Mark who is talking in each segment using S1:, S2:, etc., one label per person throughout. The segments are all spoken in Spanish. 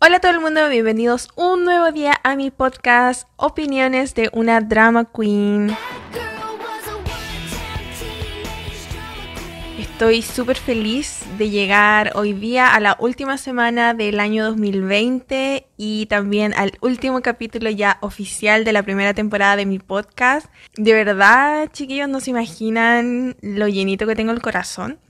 S1: Hola a todo el mundo, bienvenidos un nuevo día a mi podcast Opiniones de una Drama Queen. Estoy súper feliz de llegar hoy día a la última semana del año 2020 y también al último capítulo ya oficial de la primera temporada de mi podcast. De verdad, chiquillos, no se imaginan lo llenito que tengo el corazón.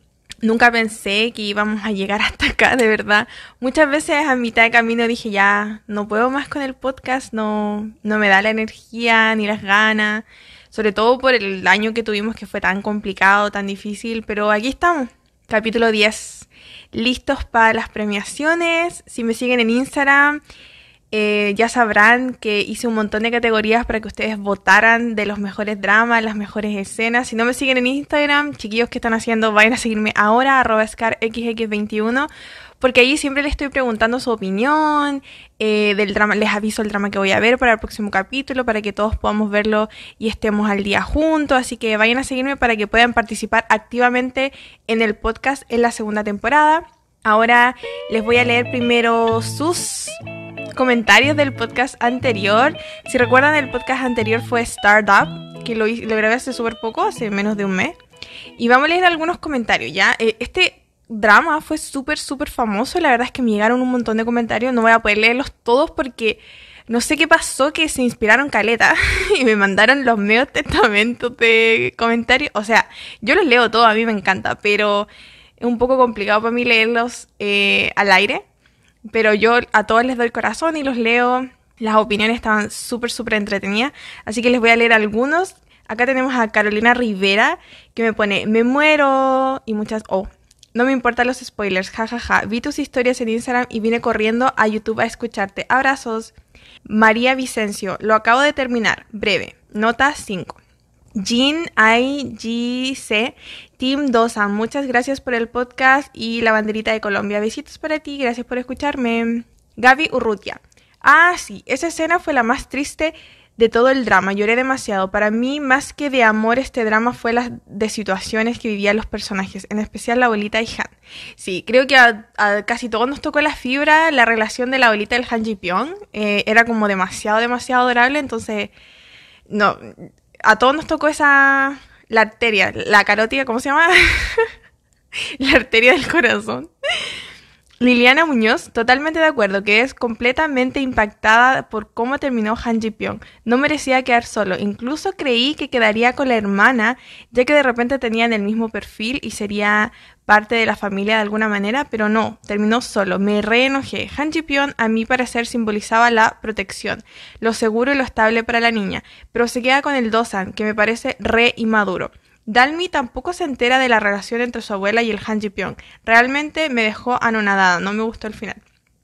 S1: Nunca pensé que íbamos a llegar hasta acá, de verdad. Muchas veces a mitad de camino dije, ya, no puedo más con el podcast, no, no me da la energía ni las ganas, sobre todo por el año que tuvimos que fue tan complicado, tan difícil, pero aquí estamos, capítulo 10, listos para las premiaciones. Si me siguen en Instagram, eh, ya sabrán que hice un montón de categorías para que ustedes votaran de los mejores dramas, las mejores escenas. Si no me siguen en Instagram, chiquillos que están haciendo, vayan a seguirme ahora, arroba scarxx21, porque ahí siempre les estoy preguntando su opinión eh, del drama. Les aviso el drama que voy a ver para el próximo capítulo, para que todos podamos verlo y estemos al día juntos. Así que vayan a seguirme para que puedan participar activamente en el podcast en la segunda temporada. Ahora les voy a leer primero sus comentarios del podcast anterior. Si recuerdan, el podcast anterior fue Startup, que lo, grabé hace súper poco, hace menos de un mes. Y vamos a leer algunos comentarios, ¿ya? Eh, este drama fue súper, súper famoso. La verdad es que me llegaron un montón de comentarios. No voy a poder leerlos todos porque no sé qué pasó que se inspiraron caleta y me mandaron los medios testamentos de comentarios. O sea, yo los leo todos, a mí me encanta, pero es un poco complicado para mí leerlos eh, al aire. Pero yo a todos les doy corazón y los leo. Las opiniones estaban súper, súper entretenidas. Así que les voy a leer algunos. Acá tenemos a Carolina Rivera que me pone, me muero. Y muchas, oh, no me importan los spoilers, jajaja. Ja, ja. Vi tus historias en Instagram y vine corriendo a YouTube a escucharte. Abrazos. María Vicencio, lo acabo de terminar. Breve. Nota 5. Jean C Team Dosa, muchas gracias por el podcast y la banderita de Colombia. Besitos para ti, gracias por escucharme. Gaby Urrutia. Ah, sí, esa escena fue la más triste de todo el drama. Lloré demasiado. Para mí, más que de amor, este drama fue las de situaciones que vivían los personajes, en especial la abuelita y Han. Sí, creo que a, casi todos nos tocó la fibra. La relación de la abuelita y el Han Ji eh, era como demasiado, demasiado adorable. Entonces, no, a todos nos tocó esa, la arteria, la carótida, ¿cómo se llama? la arteria del corazón. Liliana Muñoz, totalmente de acuerdo, que es completamente impactada por cómo terminó Han Ji Pyong. No merecía quedar solo. Incluso creí que quedaría con la hermana, ya que de repente tenían el mismo perfil y sería parte de la familia de alguna manera, pero no, terminó solo. Me reenojé. Han ji Pyeon, a mi parecer, simbolizaba la protección, lo seguro y lo estable para la niña, pero se queda con el Dosan, que me parece re inmaduro. Dalmi tampoco se entera de la relación entre su abuela y el Han ji Realmente me dejó anonadada, no me gustó el final.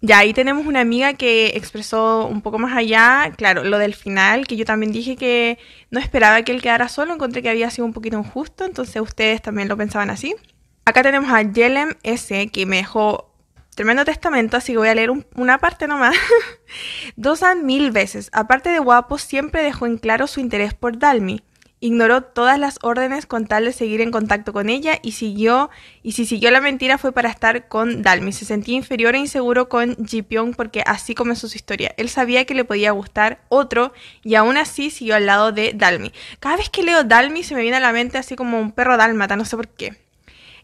S1: Ya, ahí tenemos una amiga que expresó un poco más allá, claro, lo del final, que yo también dije que no esperaba que él quedara solo, encontré que había sido un poquito injusto, entonces ustedes también lo pensaban así. Acá tenemos a Yelem S, que me dejó tremendo testamento, así que voy a leer una parte nomás. Dosan mil veces, aparte de guapo, siempre dejó en claro su interés por Dalmi. Ignoró todas las órdenes con tal de seguir en contacto con ella y siguió, y si siguió la mentira fue para estar con Dalmi. Se sentía inferior e inseguro con Jipyong porque así comenzó su historia. Él sabía que le podía gustar otro y aún así siguió al lado de Dalmi. Cada vez que leo Dalmi se me viene a la mente así como un perro dálmata, no sé por qué.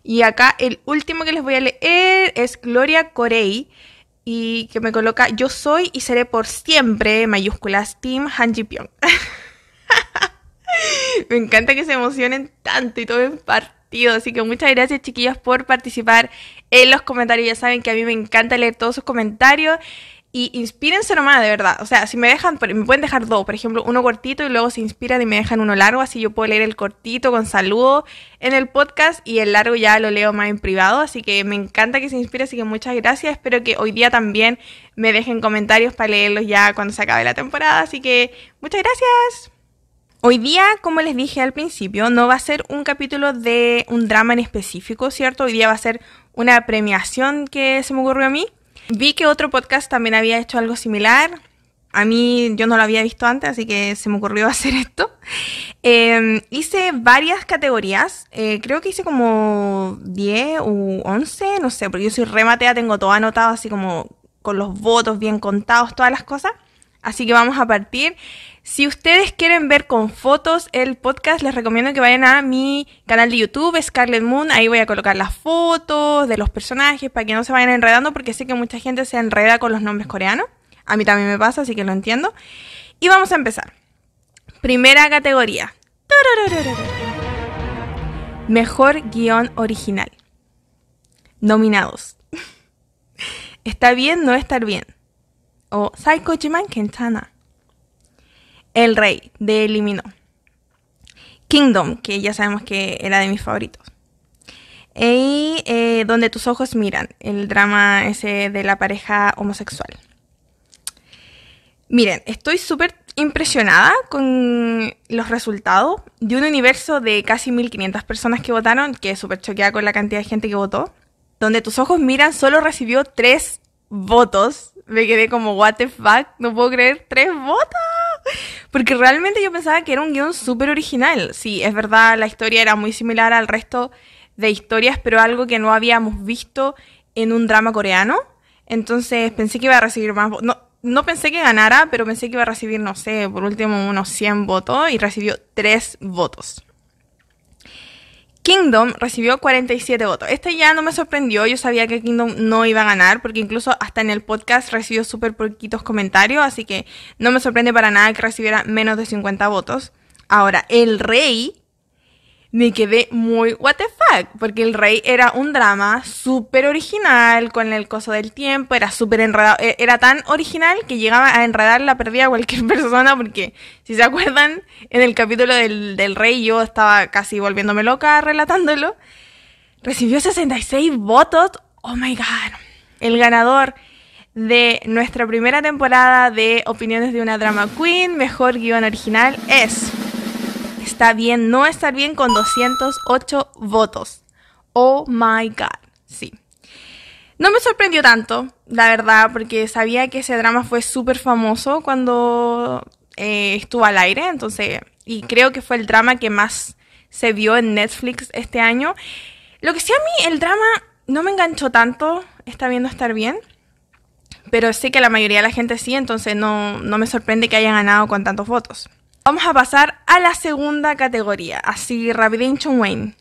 S1: Y acá el último que les voy a leer es Gloria Corey y que me coloca yo soy y seré por siempre mayúsculas Team Hanji Pyong. me encanta que se emocionen tanto y todo en partido, así que muchas gracias chiquillos por participar en los comentarios. Ya saben que a mí me encanta leer todos sus comentarios y inspírense nomás, de verdad. O sea, si me dejan, me pueden dejar dos, por ejemplo, uno cortito y luego se inspiran y me dejan uno largo, así yo puedo leer el cortito con saludo en el podcast y el largo ya lo leo más en privado. Así que me encanta que se inspire, así que muchas gracias. Espero que hoy día también me dejen comentarios para leerlos ya cuando se acabe la temporada. Así que muchas gracias. Hoy día, como les dije al principio, no va a ser un capítulo de un drama en específico, ¿cierto? Hoy día va a ser una premiación que se me ocurrió a mí, Vi que otro podcast también había hecho algo similar. A mí yo no lo había visto antes, así que se me ocurrió hacer esto. Em, hice varias categorías, eh, creo que hice como 10 u 11, no sé, porque yo soy rematea, tengo todo anotado así como con los votos bien contados, todas las cosas. Así que vamos a partir. Si ustedes quieren ver con fotos el podcast, les recomiendo que vayan a mi canal de YouTube, Scarlet Moon. Ahí voy a colocar las fotos de los personajes para que no se vayan enredando, porque sé que mucha gente se enreda con los nombres coreanos. A mí también me pasa, así que lo entiendo. Y vamos a empezar. Primera categoría. Mejor guión original. Nominados. Está bien no estar bien o Saikojiman Kentana. El Rey de Eliminó. Kingdom, que ya sabemos que era de mis favoritos. Y eh, Donde tus ojos miran, el drama ese de la pareja homosexual. Miren, estoy súper impresionada con los resultados de un universo de casi 1500 personas que votaron, que súper choqueada con la cantidad de gente que votó. Donde tus ojos miran solo recibió 3 votos me quedé como, what the fuck, no puedo creer, tres votos, Porque realmente yo pensaba que era un guión súper original. Sí, es verdad, la historia era muy similar al resto de historias, pero algo que no habíamos visto en un drama coreano. Entonces pensé que iba a recibir más votos. No, no pensé que ganara, pero pensé que iba a recibir, no sé, por último unos 100 votos y recibió tres votos. Kingdom recibió 47 votos. Este ya no me sorprendió, yo sabía que Kingdom no iba a ganar, porque incluso hasta en el podcast recibió súper poquitos comentarios, así que no me sorprende para nada que recibiera menos de 50 votos. Ahora, el rey me quedé muy what porque El Rey era un drama súper original, con el coso del tiempo, era súper enredado, e, era tan original que llegaba a enredar la perdida a cualquier persona, porque si se acuerdan, en el capítulo del, del Rey yo estaba casi volviéndome loca relatándolo, recibió 66 votos, oh my god, el ganador de nuestra primera temporada de Opiniones de una Drama Queen, mejor guión original, es está bien no estar bien con 208 votos. Oh my god, sí. No me sorprendió tanto, la verdad, porque sabía que ese drama fue súper famoso cuando eh, estuvo al aire, entonces, y creo que fue el drama que más se vio en Netflix este año. Lo que sí a mí el drama no me enganchó tanto, está viendo estar bien, pero sé que la mayoría de la gente sí, entonces no, no me sorprende que haya ganado con tantos votos. Vamos a pasar a la segunda categoría, así Chung Wayne.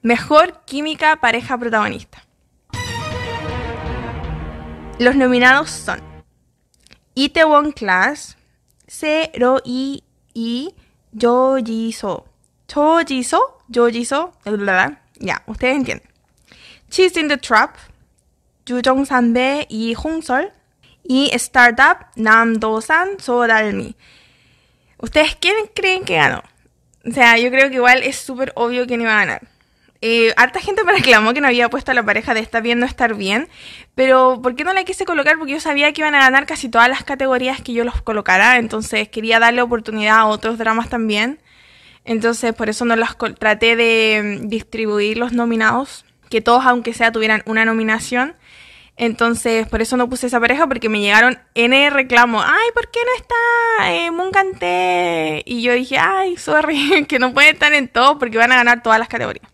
S1: Mejor química pareja protagonista. Los nominados son Itaewon Class, Zero I y Yojiso. Yojiso, Yojiso, ya, ustedes entienden. Cheese in the Trap, san Sanbe y Hong Sol y Startup Nam Do San So Dalmi. ¿Ustedes quién creen que ganó? O sea, yo creo que igual es súper obvio quién iba a ganar. Eh, harta gente me reclamó que no había puesto a la pareja de estar bien, no estar bien, pero ¿por qué no la quise colocar? Porque yo sabía que iban a ganar casi todas las categorías que yo los colocara, entonces quería darle oportunidad a otros dramas también. Entonces, por eso no las traté de mm, distribuir los nominados, que todos, aunque sea, tuvieran una nominación. Entonces, por eso no puse esa pareja, porque me llegaron N reclamos. Ay, ¿por qué no está eh, Y yo dije, ay, sorry, que no puede estar en todo porque van a ganar todas las categorías.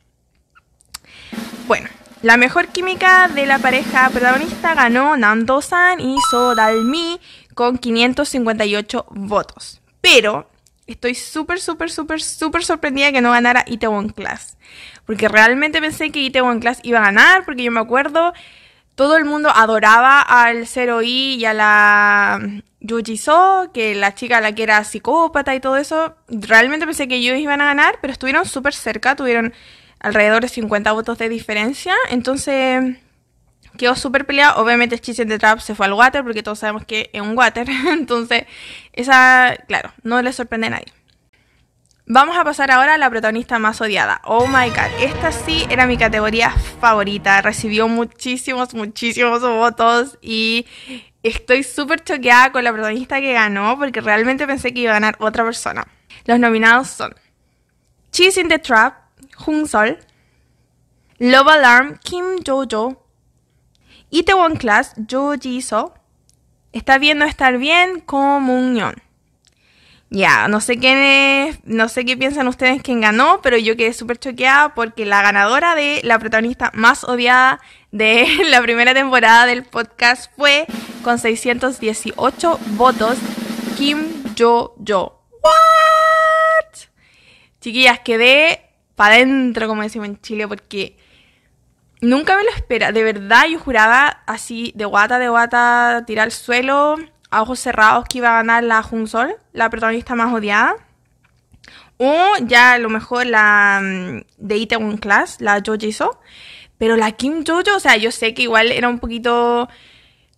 S1: Bueno, la mejor química de la pareja protagonista ganó Nando-san y Dalmi con 558 votos. Pero estoy súper, súper, súper, súper sorprendida que no ganara Itaewon Class. Porque realmente pensé que Itaewon Class iba a ganar, porque yo me acuerdo todo el mundo adoraba al Zero I y a la Yuji So, que la chica la que era psicópata y todo eso. Realmente pensé que ellos iban a ganar, pero estuvieron súper cerca, tuvieron alrededor de 50 votos de diferencia. Entonces quedó súper peleado. Obviamente el de Trap se fue al water, porque todos sabemos que es un water. Entonces, esa, claro, no le sorprende a nadie. Vamos a pasar ahora a la protagonista más odiada. Oh my god, esta sí era mi categoría favorita. Recibió muchísimos, muchísimos votos y estoy súper choqueada con la protagonista que ganó porque realmente pensé que iba a ganar otra persona. Los nominados son Cheese in the Trap, Jung Sol, Love Alarm, Kim Jojo, One Class, Jo So. Está viendo estar bien, como unión. Ya, no sé quién no sé qué piensan ustedes quién ganó, pero yo quedé súper choqueada porque la ganadora de la protagonista más odiada de la primera temporada del podcast fue con 618 votos Kim Yo Yo. ¿What? Chiquillas, quedé para adentro, como decimos en Chile, porque nunca me lo espera. De verdad, yo juraba así de guata, de guata, tirar al suelo ojos cerrados que iba a ganar la Jung Sol, la protagonista más odiada. O ya a lo mejor la mm, de One Class, la Jojo Pero la Kim Jojo, o sea, yo sé que igual era un poquito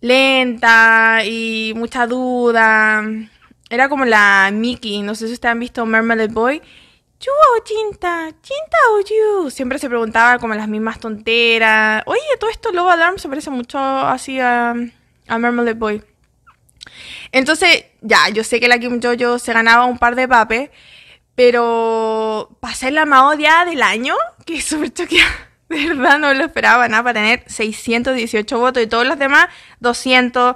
S1: lenta y mucha duda. Era como la Mickey, no sé si ustedes han visto Mermaid Boy. Yo, chinta, chinta o you. Siempre se preguntaba como las mismas tonteras. Oye, todo esto Love Alarm se parece mucho así a, a Mermaid Boy. Entonces, ya, yo sé que la Kim Jojo se ganaba un par de papes, pero para ser la más odiada del año, que es súper de verdad no lo esperaba nada, para tener 618 votos y todos los demás 200,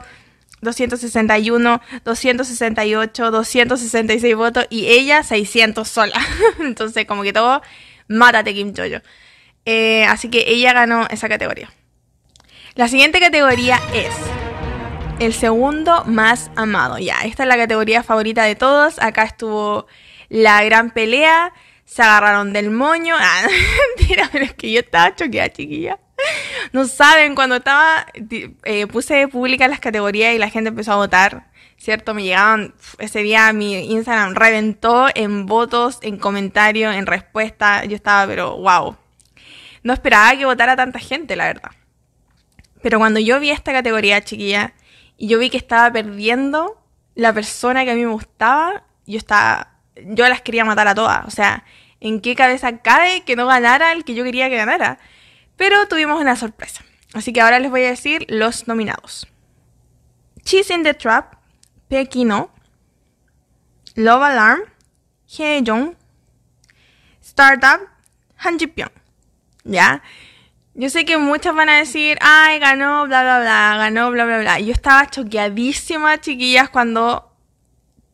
S1: 261, 268, 266 votos y ella 600 sola. Entonces, como que todo, mátate Kim Jojo. Eh, así que ella ganó esa categoría. La siguiente categoría es el segundo más amado. Ya, esta es la categoría favorita de todos. Acá estuvo la gran pelea. Se agarraron del moño. Ah, pero es que yo estaba choqueada, chiquilla. No saben, cuando estaba, eh, puse pública las categorías y la gente empezó a votar, ¿cierto? Me llegaban, ese día mi Instagram reventó en votos, en comentarios, en respuesta. Yo estaba, pero wow. No esperaba que votara tanta gente, la verdad. Pero cuando yo vi esta categoría, chiquilla, y yo vi que estaba perdiendo la persona que a mí me gustaba, yo estaba, yo las quería matar a todas, o sea, ¿en qué cabeza cabe que no ganara el que yo quería que ganara? Pero tuvimos una sorpresa, así que ahora les voy a decir los nominados. Cheese in the Trap, Pekino, Love Alarm, Hye Jong, Startup, Han Ji ¿Ya? Yo sé que muchas van a decir, ay, ganó, bla, bla, bla, ganó, bla, bla, bla. Yo estaba choqueadísima, chiquillas, cuando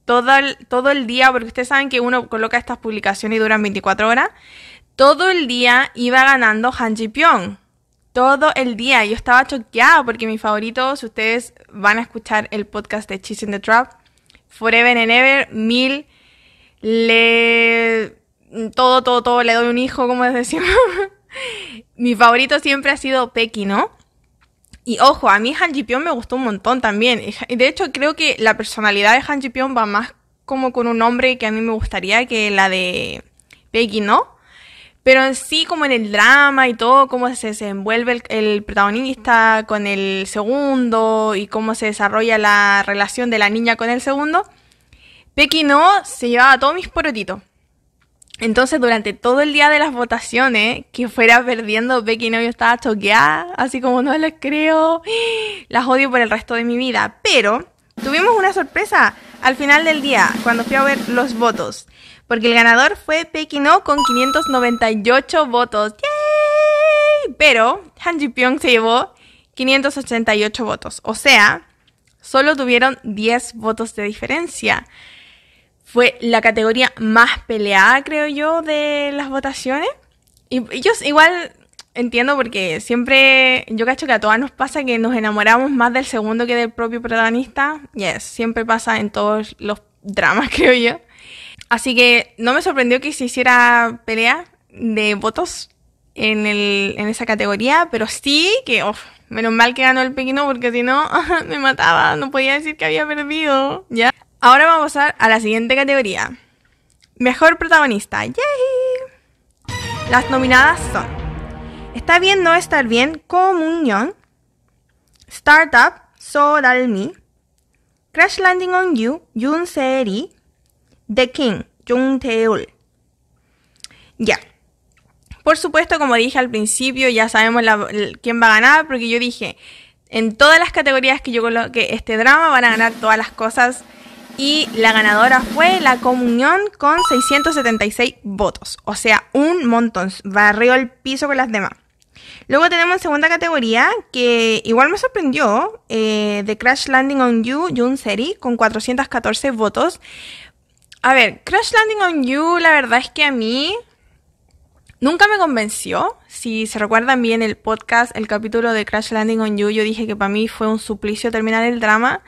S1: todo el, todo el día, porque ustedes saben que uno coloca estas publicaciones y duran 24 horas, todo el día iba ganando Han Ji Pyong. Todo el día. Yo estaba choqueada porque mi favorito, si ustedes van a escuchar el podcast de Cheese in the Trap, Forever and Ever, mil, le... Todo, todo, todo, le doy un hijo, como les decimos. mi favorito siempre ha sido Pequi, ¿no? Y ojo, a mí Han Ji me gustó un montón también. De hecho, creo que la personalidad de Han Ji va más como con un hombre que a mí me gustaría que la de Pequi, ¿no? Pero en sí, como en el drama y todo, cómo se envuelve el, protagonista con el segundo y cómo se desarrolla la relación de la niña con el segundo, Pequi no se llevaba todos mis porotitos. Entonces, durante todo el día de las votaciones, que fuera perdiendo, Becky yo estaba choqueada, así como no les creo, las odio por el resto de mi vida. Pero tuvimos una sorpresa al final del día, cuando fui a ver los votos, porque el ganador fue Becky con 598 votos. ¡Yay! Pero Han Ji Pyong se llevó 588 votos, o sea, solo tuvieron 10 votos de diferencia fue la categoría más peleada, creo yo, de las votaciones. Y yo igual entiendo porque siempre, yo cacho que a todas nos pasa que nos enamoramos más del segundo que del propio protagonista. Yes, siempre pasa en todos los dramas, creo yo. Así que no me sorprendió que se hiciera pelea de votos en, el, en esa categoría, pero sí que, uff, oh, menos mal que ganó el pequeño porque si no, me mataba, no podía decir que había perdido, ¿ya? Ahora vamos a la siguiente categoría. Mejor protagonista. ¡Yay! Las nominadas son Está bien no estar bien, Comunión. Startup, So Dalmi, Crash Landing on You, Yun Seri, The King, Jung Ul. Ya. Por supuesto, como dije al principio, ya sabemos quién va a ganar, porque yo dije, en todas las categorías que yo coloque este drama van a ganar todas las cosas y la ganadora fue la comunión con 676 votos. O sea, un montón. Barrió el piso con las demás. Luego tenemos en segunda categoría, que igual me sorprendió, eh, The Crash Landing on You, June Seri, con 414 votos. A ver, Crash Landing on You, la verdad es que a mí nunca me convenció. Si se recuerdan bien el podcast, el capítulo de Crash Landing on You, yo dije que para mí fue un suplicio terminar el drama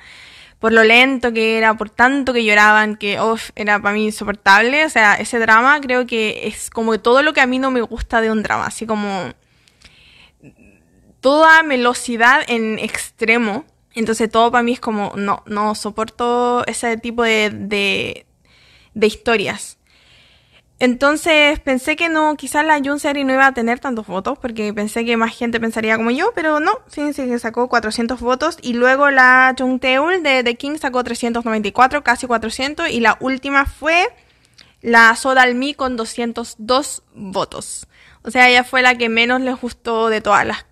S1: por lo lento que era, por tanto que lloraban, que off era para mí insoportable. O sea, ese drama creo que es como todo lo que a mí no me gusta de un drama, así como toda velocidad en extremo. Entonces todo para mí es como, no, no soporto ese tipo de, de, de historias. Entonces pensé que no, quizás la Series no iba a tener tantos votos, porque pensé que más gente pensaría como yo, pero no, sí, sí, sacó 400 votos y luego la Teul de The King sacó 394, casi 400, y la última fue la Da-mi con 202 votos. O sea, ella fue la que menos les gustó de todas las,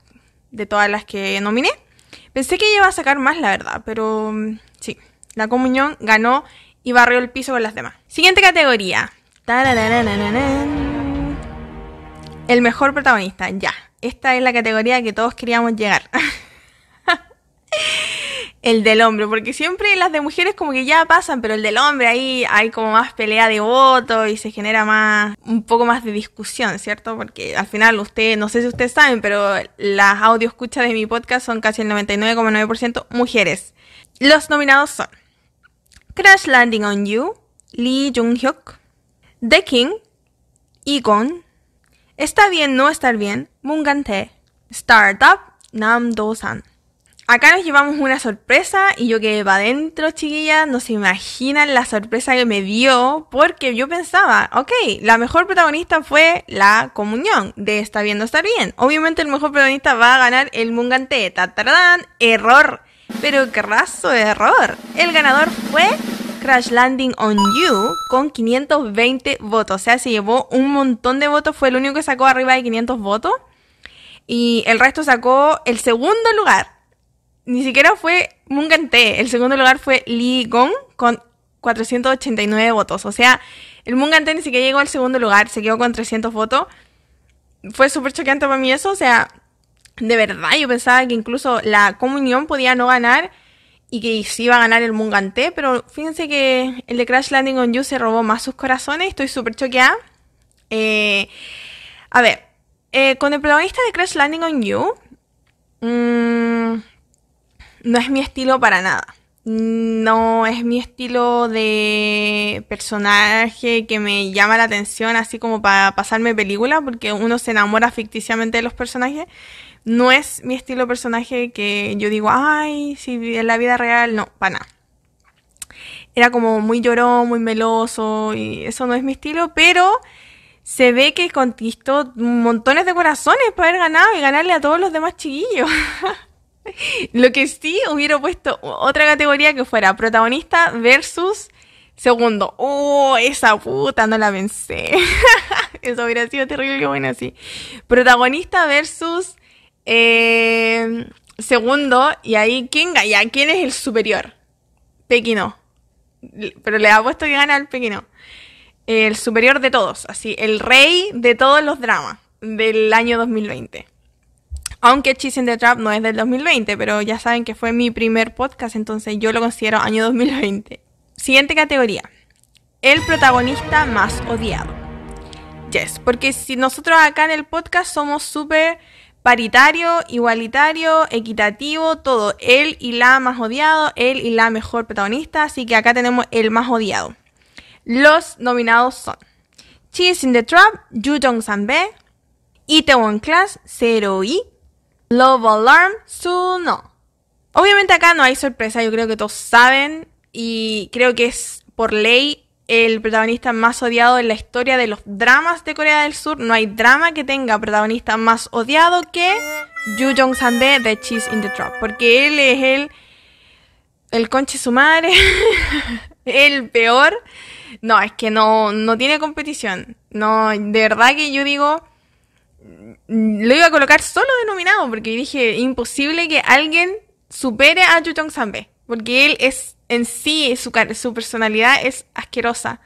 S1: de todas las que nominé. Pensé que ella iba a sacar más, la verdad, pero mm, sí, la comunión ganó y barrió el piso con las demás. Siguiente categoría. El mejor protagonista, ya. Esta es la categoría que todos queríamos llegar. el del hombre, porque siempre las de mujeres como que ya pasan, pero el del hombre ahí hay como más pelea de voto y se genera más, un poco más de discusión, ¿cierto? Porque al final ustedes, no sé si ustedes saben, pero las audio escuchas de mi podcast son casi el 99,9% mujeres. Los nominados son Crash Landing on You, Lee Jung-hyuk, The King, Igon, Está bien no estar bien, Mungante, Startup, Nam Do-san. Acá nos llevamos una sorpresa y yo que va adentro, chiquillas no se imaginan la sorpresa que me dio porque yo pensaba, ok, la mejor protagonista fue la comunión de Está bien no estar bien. Obviamente el mejor protagonista va a ganar el Mungante, Tataran, error. Pero qué raso error. El ganador fue Crash Landing on You con 520 votos. O sea, se llevó un montón de votos. Fue el único que sacó arriba de 500 votos. Y el resto sacó el segundo lugar. Ni siquiera fue Mungante. El segundo lugar fue Lee Gong con 489 votos. O sea, el Mungante ni siquiera llegó al segundo lugar. Se quedó con 300 votos. Fue súper choqueante para mí eso. O sea, de verdad yo pensaba que incluso la comunión podía no ganar y que sí iba a ganar el Mungante, pero fíjense que el de Crash Landing on You se robó más sus corazones, estoy súper choqueada. Eh, a ver, eh, con el protagonista de Crash Landing on You, mm, no es mi estilo para nada. No es mi estilo de personaje que me llama la atención, así como para pasarme película, porque uno se enamora ficticiamente de los personajes no es mi estilo personaje que yo digo, ay, si en la vida real, no, para nada. Era como muy llorón, muy meloso, y eso no es mi estilo, pero se ve que conquistó montones de corazones para haber ganado y ganarle a todos los demás chiquillos. Lo que sí hubiera puesto otra categoría que fuera protagonista versus segundo. Oh, esa puta, no la vencé Eso hubiera sido terrible, bueno, así. Protagonista versus eh, segundo, y ahí, ¿quién gana? ¿Quién es el superior? Pequino. Pero le apuesto que gana al Pequino. El superior de todos, así, el rey de todos los dramas del año 2020. Aunque Chasing the Trap no es del 2020, pero ya saben que fue mi primer podcast, entonces yo lo considero año 2020. Siguiente categoría. El protagonista más odiado. Yes, porque si nosotros acá en el podcast somos súper paritario, igualitario, equitativo, todo. El y la más odiado, el y la mejor protagonista, así que acá tenemos el más odiado. Los nominados son Cheese in the Trap, Yu Jong Ite Itaewon Class, Zero I, Love Alarm, Su No. Obviamente acá no hay sorpresa, yo creo que todos saben y creo que es por ley el protagonista más odiado en la historia de los dramas de Corea del Sur. No hay drama que tenga protagonista más odiado que Yu Jong de Cheese in the Trap. Porque él es el. El conche su madre. el peor. No, es que no, no tiene competición. No, de verdad que yo digo. Mm, lo iba a colocar solo denominado. Porque dije, imposible que alguien supere a Yu Jong Porque él es en sí su, personalidad es asquerosa,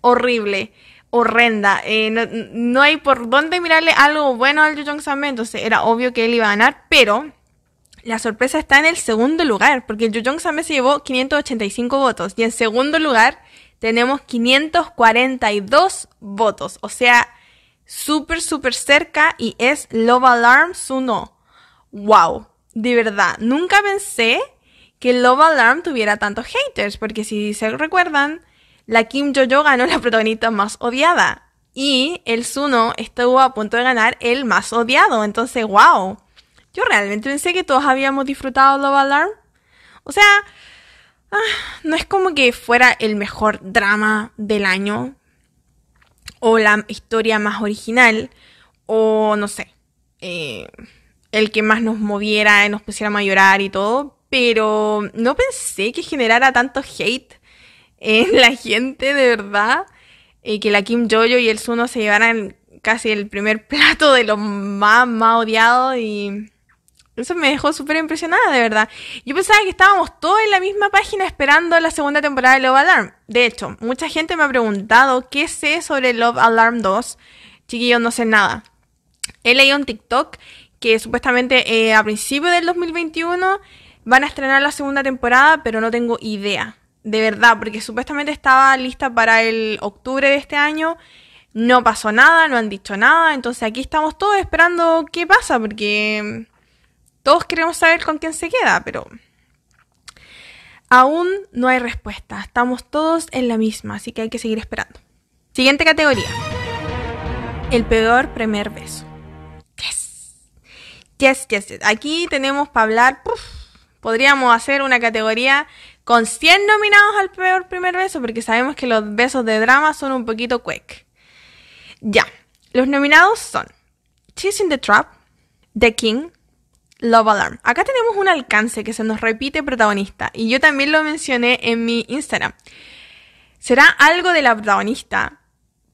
S1: horrible, horrenda. Eh, no, hay por dónde mirarle algo bueno al Jujong Sam. entonces era obvio que él iba a ganar, pero la sorpresa está en el segundo lugar, porque el Jujong Sam se llevó 585 votos y en segundo lugar tenemos 542 votos, o sea, súper, súper cerca y es Love Alarm no. ¡Wow! De verdad, nunca pensé que Love Alarm tuviera tantos haters, porque si se recuerdan, la Kim Jojo ganó la protagonista más odiada y el Suno estuvo a punto de ganar el más odiado. Entonces, wow. Yo realmente pensé que todos habíamos disfrutado Love Alarm. O sea, ah, no es como que fuera el mejor drama del año o la historia más original o no sé, eh, el que más nos moviera y nos pusiera a llorar y todo, pero no pensé que generara tanto hate en la gente, de verdad. Y que la Kim Jojo y el Suno se llevaran casi el primer plato de lo más, más odiados y eso me dejó súper impresionada, de verdad. Yo pensaba que estábamos todos en la misma página esperando la segunda temporada de Love Alarm. De hecho, mucha gente me ha preguntado qué sé sobre Love Alarm 2. Chiquillos, no sé nada. He leído un TikTok que supuestamente eh, a principios del 2021 Van a estrenar la segunda temporada, pero no tengo idea. De verdad, porque supuestamente estaba lista para el octubre de este año. No pasó nada, no han dicho nada. Entonces aquí estamos todos esperando qué pasa, porque mm, todos queremos saber con quién se queda, pero aún no hay respuesta. Estamos todos en la misma, así que hay que seguir esperando. Siguiente categoría. El peor primer beso. Yes. Yes, yes, Aquí tenemos para hablar. Podríamos hacer una categoría con 100 nominados al peor primer beso, porque sabemos que los besos de drama son un poquito quick. Ya, los nominados son *Chasing the Trap, The King, Love Alarm. Acá tenemos un alcance que se nos repite protagonista, y yo también lo mencioné en mi Instagram. Será algo de la protagonista,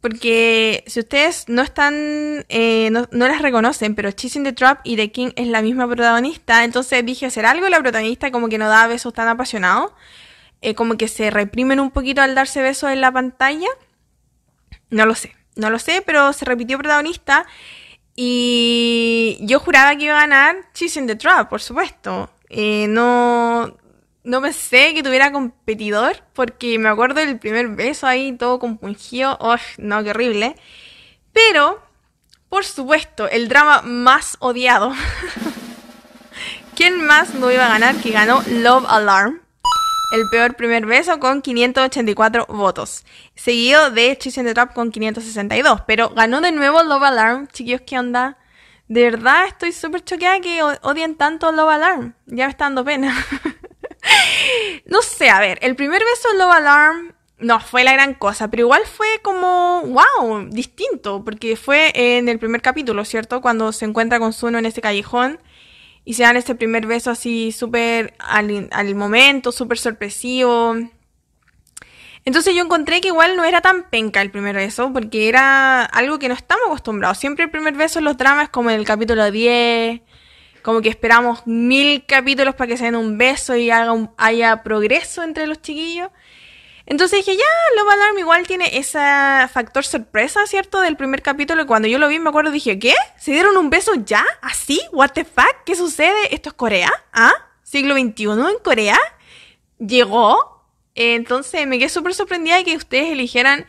S1: porque si ustedes no están, eh, no, las reconocen, pero Chasing the Trap y The King es la misma protagonista, entonces dije, hacer algo la protagonista como que no da besos tan apasionados? Eh, como que se reprimen un poquito al darse besos en la pantalla. No lo sé, no lo sé, pero se repitió protagonista y yo juraba que iba a ganar Chasing the Trap, por supuesto. Eh, no, no pensé que tuviera competidor, porque me acuerdo del primer beso ahí, todo compungido, oh, no, qué horrible. Pero, por supuesto, el drama más odiado. ¿Quién más no iba a ganar que ganó Love Alarm? El peor primer beso con 584 votos. Seguido de Chase the Trap con 562. Pero ganó de nuevo Love Alarm. Chiquillos, ¿qué onda? De verdad estoy súper choqueada que odien tanto Love Alarm. Ya me está dando pena. no sé, a ver, el primer beso en Love Alarm no fue la gran cosa, pero igual fue como, wow, distinto, porque fue en el primer capítulo, ¿cierto? Cuando se encuentra con Zuno en ese callejón y se dan ese primer beso así súper al, momento, súper sorpresivo. Entonces yo encontré que igual no era tan penca el primer beso, porque era algo que no estamos acostumbrados. Siempre el primer beso en los dramas como en el capítulo 10 como que esperamos mil capítulos para que se den un beso y haya progreso entre los chiquillos. Entonces dije, ya, Love Alarm igual tiene ese factor sorpresa, ¿cierto? Del primer capítulo. cuando yo lo vi, me acuerdo, dije, ¿qué? ¿Se dieron un beso ya? ¿Así? ¿What the fuck? ¿Qué sucede? ¿Esto es Corea? ¿Ah? ¿Siglo XXI en Corea? Llegó. Entonces me quedé súper sorprendida de que ustedes eligieran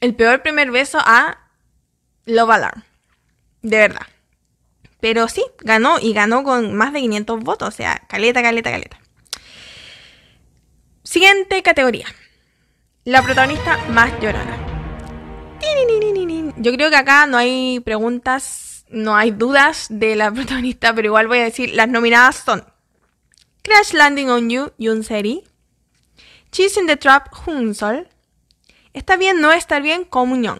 S1: el peor primer beso a Love Alarm. De verdad. Pero sí, ganó y ganó con más de 500 votos, o sea, caleta, caleta, caleta. Siguiente categoría. La protagonista más llorona. Yo creo que acá no hay preguntas, no hay dudas de la protagonista, pero igual voy a decir, las nominadas son Crash Landing on You, Yun Seri, Cheese in the Trap, Hun Sol, Está bien, no estar bien, Comunión.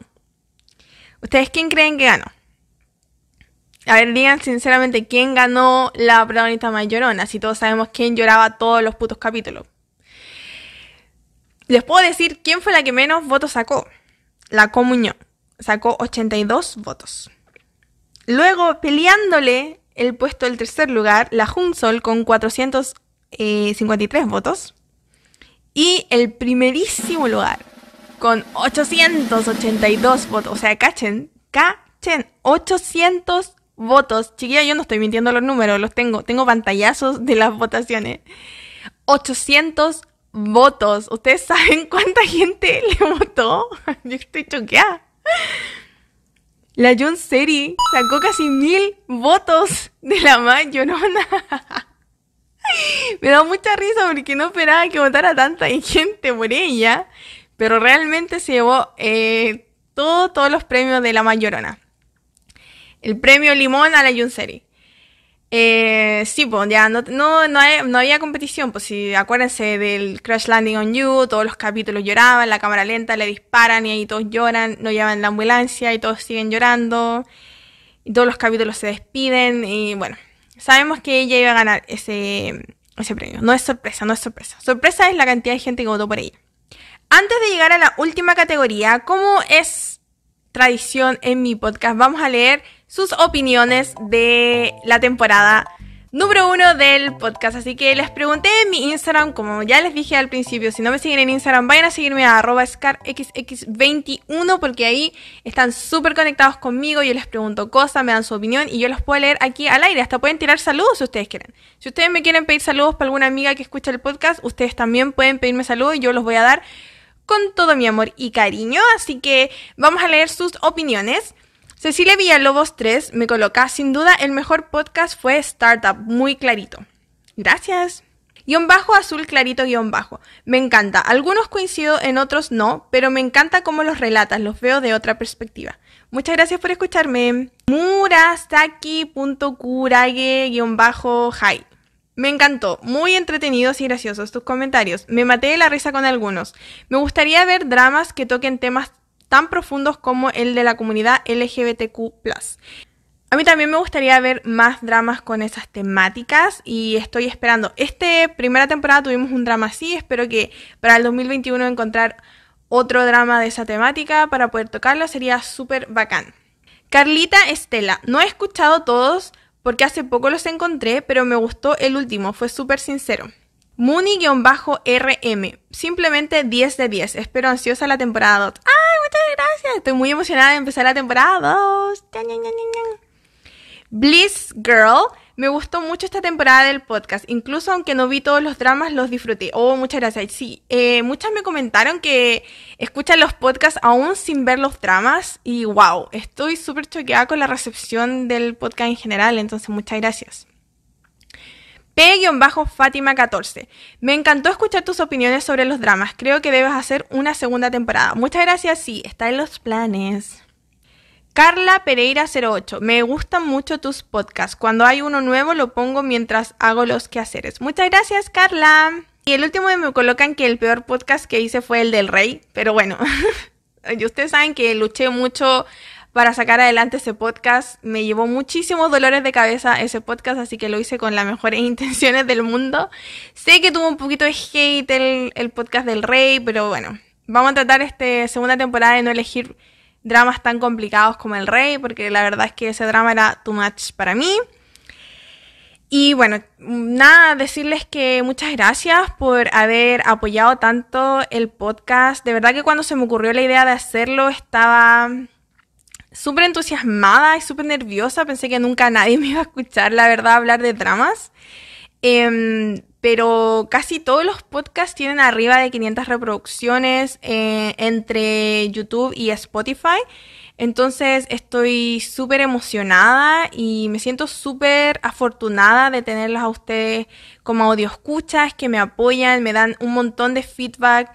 S1: ¿Ustedes quién creen que ganó? A ver, digan sinceramente quién ganó la protagonista mayorona? si todos sabemos quién lloraba todos los putos capítulos. Les puedo decir quién fue la que menos votos sacó. La Comunión. Sacó 82 votos. Luego, peleándole el puesto del tercer lugar, la Junsol con 453 votos. Y el primerísimo lugar con 882 votos. O sea, cachen, cachen, 882 votos. Chiquilla, yo no estoy mintiendo los números, los tengo. Tengo pantallazos de las votaciones. 800 votos. ¿Ustedes saben cuánta gente le votó? Yo estoy choqueada. La John Seri sacó casi mil votos de la mayorona Me da mucha risa porque no esperaba que votara tanta gente por ella. Pero realmente se llevó eh, todos los premios de la mayorona el premio Limón a la Junseri. Eh, sí, pues ya no, no, no, no había competición, pues si sí, acuérdense del Crash Landing on You, todos los capítulos lloraban, la cámara lenta, le disparan y ahí todos lloran, no llevan la ambulancia y todos siguen llorando, y todos los capítulos se despiden y bueno, sabemos que ella iba a ganar ese, ese premio, no es sorpresa, no es sorpresa, sorpresa es la cantidad de gente que votó por ella. Antes de llegar a la última categoría, como es tradición en mi podcast, vamos a leer sus opiniones de la temporada número uno del podcast. Así que les pregunté en mi Instagram, como ya les dije al principio, si no me siguen en Instagram, vayan a seguirme a arroba scarxx21 porque ahí están súper conectados conmigo, yo les pregunto cosas, me dan su opinión y yo los puedo leer aquí al aire. Hasta pueden tirar saludos si ustedes quieren. Si ustedes me quieren pedir saludos para alguna amiga que escucha el podcast, ustedes también pueden pedirme saludos y yo los voy a dar con todo mi amor y cariño. Así que vamos a leer sus opiniones. Cecilia Villalobos 3 me coloca, sin duda el mejor podcast fue Startup, muy clarito. Gracias. Guión bajo, azul clarito, guión bajo. Me encanta. Algunos coincido, en otros no, pero me encanta cómo los relatas, los veo de otra perspectiva. Muchas gracias por escucharme. Murasaki.kurage, guión bajo, hi. Me encantó, muy entretenidos y graciosos tus comentarios. Me maté de la risa con algunos. Me gustaría ver dramas que toquen temas tan profundos como el de la comunidad LGBTQ. A mí también me gustaría ver más dramas con esas temáticas y estoy esperando. Esta primera temporada tuvimos un drama así, espero que para el 2021 encontrar otro drama de esa temática para poder tocarlo sería súper bacán. Carlita Estela, no he escuchado todos porque hace poco los encontré, pero me gustó el último, fue súper sincero. Muni-RM. Simplemente 10 de 10. Espero ansiosa la temporada 2. ¡Ay, muchas gracias! Estoy muy emocionada de empezar la temporada 2. Bliss Girl. Me gustó mucho esta temporada del podcast. Incluso aunque no vi todos los dramas, los disfruté. Oh, muchas gracias. Sí, eh, muchas me comentaron que escuchan los podcasts aún sin ver los dramas. Y wow, estoy súper choqueada con la recepción del podcast en general. Entonces, muchas gracias. P-Fátima14. Me encantó escuchar tus opiniones sobre los dramas. Creo que debes hacer una segunda temporada. Muchas gracias, sí, está en los planes. Carla Pereira 08. Me gustan mucho tus podcasts. Cuando hay uno nuevo lo pongo mientras hago los quehaceres. Muchas gracias, Carla. Y el último me colocan que el peor podcast que hice fue el del rey, pero bueno. ustedes saben que luché mucho para sacar adelante ese podcast. Me llevó muchísimos dolores de cabeza ese podcast, así que lo hice con las mejores intenciones del mundo. Sé que tuvo un poquito de hate el, podcast del rey, pero bueno, vamos a tratar esta segunda temporada de no elegir dramas tan complicados como el rey, porque la verdad es que ese drama era too much para mí. Y bueno, nada, decirles que muchas gracias por haber apoyado tanto el podcast. De verdad que cuando se me ocurrió la idea de hacerlo estaba super entusiasmada y súper nerviosa. Pensé que nunca nadie me iba a escuchar, la verdad, hablar de dramas. Em, pero casi todos los podcasts tienen arriba de 500 reproducciones eh, entre YouTube y Spotify. Entonces estoy súper emocionada y me siento súper afortunada de tenerlos a ustedes como audio escuchas que me apoyan, me dan un montón de feedback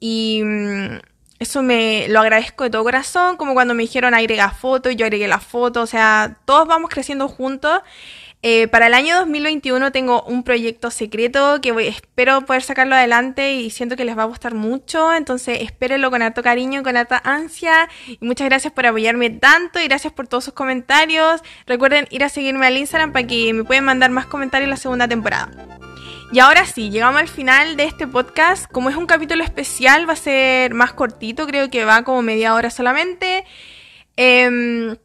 S1: y mm, eso me lo agradezco de todo corazón, como cuando me dijeron agrega foto yo agregué la foto, o sea, todos vamos creciendo juntos. Eh, para el año 2021 tengo un proyecto secreto que espero poder sacarlo adelante y siento que les va a gustar mucho, entonces espérenlo con harto cariño, con harta ansia y muchas gracias por apoyarme tanto y gracias por todos sus comentarios. Recuerden ir a seguirme al Instagram para que me puedan mandar más comentarios la segunda temporada. Y ahora sí, llegamos al final de este podcast. Como es un capítulo especial, va a ser más cortito, creo que va como media hora solamente. Em,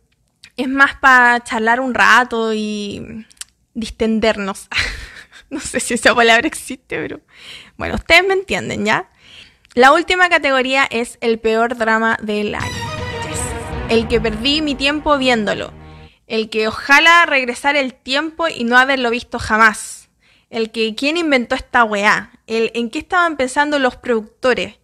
S1: es más para charlar un rato y distendernos. no sé si esa palabra existe, pero bueno, ustedes me entienden, ¿ya? La última categoría es el peor drama del año. El que perdí mi tiempo viéndolo. El que ojalá regresar el tiempo y no haberlo visto jamás el que quién inventó esta weá, el en qué estaban pensando los productores,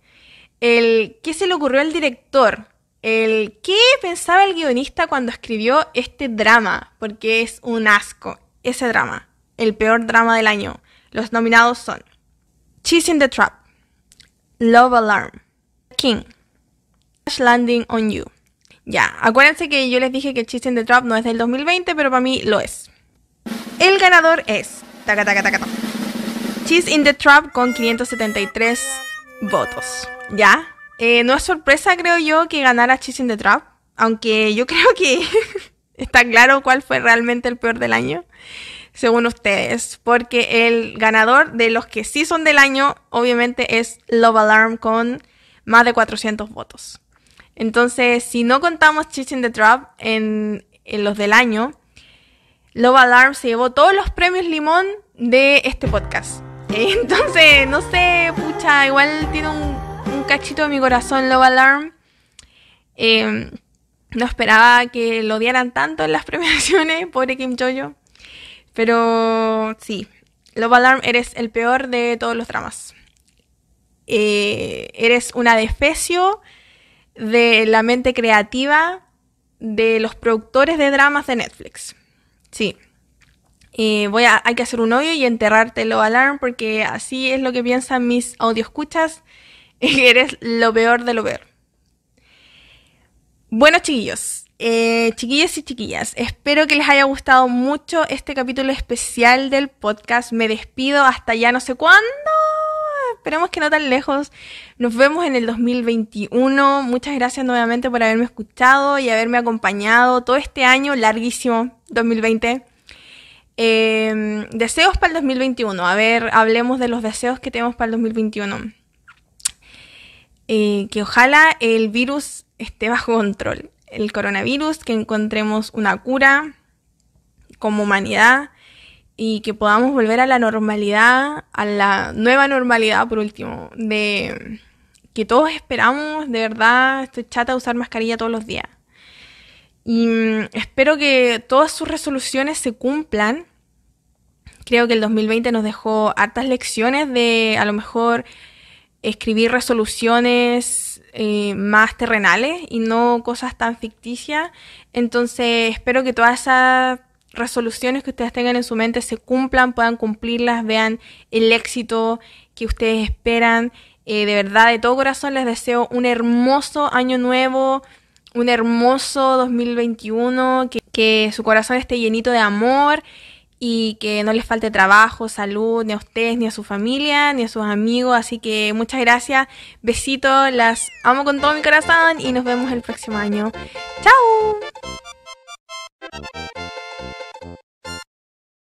S1: el qué se le ocurrió al director, el qué pensaba el guionista cuando escribió este drama, porque es un asco, ese drama, el peor drama del año. Los nominados son Cheese in the Trap, Love Alarm, King, Crash Landing on You. Ya, acuérdense que yo les dije que Cheese in the Trap no es del 2020, pero para mí lo es. El ganador es Cheese in the Trap con 573 votos. ¿Ya? Eh, no es sorpresa, creo yo, que ganara Cheese in the Trap. Aunque yo creo que está claro cuál fue realmente el peor del año, según ustedes. Porque el ganador de los que sí son del año, obviamente, es Love Alarm con más de 400 votos. Entonces, si no contamos Cheese in the Trap en los del año, Love Alarm se llevó todos los premios limón de este podcast. Entonces, no sé, pucha, igual tiene un, cachito de mi corazón Love Alarm. Eh, no esperaba que lo dieran tanto en las premiaciones, pobre Kim Jojo. Pero sí, Love Alarm eres el peor de todos los dramas. Eh, eres una defecio de la mente creativa de los productores de dramas de Netflix. Sí. voy a, hay que hacer un hoyo y enterrártelo, Alarm, porque así es lo que piensan mis audioscuchas. Eres lo peor de lo peor. Bueno, chiquillos, eh, Chiquillas chiquillos y chiquillas, espero que les haya gustado mucho este capítulo especial del podcast. Me despido hasta ya no sé cuándo esperemos que no tan lejos. Nos vemos en el 2021. Muchas gracias nuevamente por haberme escuchado y haberme acompañado todo este año larguísimo, 2020. Em, deseos para el 2021. A ver, hablemos de los deseos que tenemos para el 2021. Eh, que ojalá el virus esté bajo control. El coronavirus, que encontremos una cura como humanidad y que podamos volver a la normalidad, a la nueva normalidad por último, de que todos esperamos, de verdad, estoy chata de usar mascarilla todos los días. Y mm, espero que todas sus resoluciones se cumplan. Creo que el 2020 nos dejó hartas lecciones de a lo mejor escribir resoluciones eh, más terrenales y no cosas tan ficticias. Entonces espero que todas esas resoluciones que ustedes tengan en su mente se cumplan, puedan cumplirlas, vean el éxito que ustedes esperan. Eh, de verdad, de todo corazón les deseo un hermoso año nuevo, un hermoso 2021, que, que su corazón esté llenito de amor y que no les falte trabajo, salud, ni a ustedes, ni a su familia, ni a sus amigos. Así que muchas gracias, besitos, las amo con todo mi corazón y nos vemos el próximo año. ¡Chao!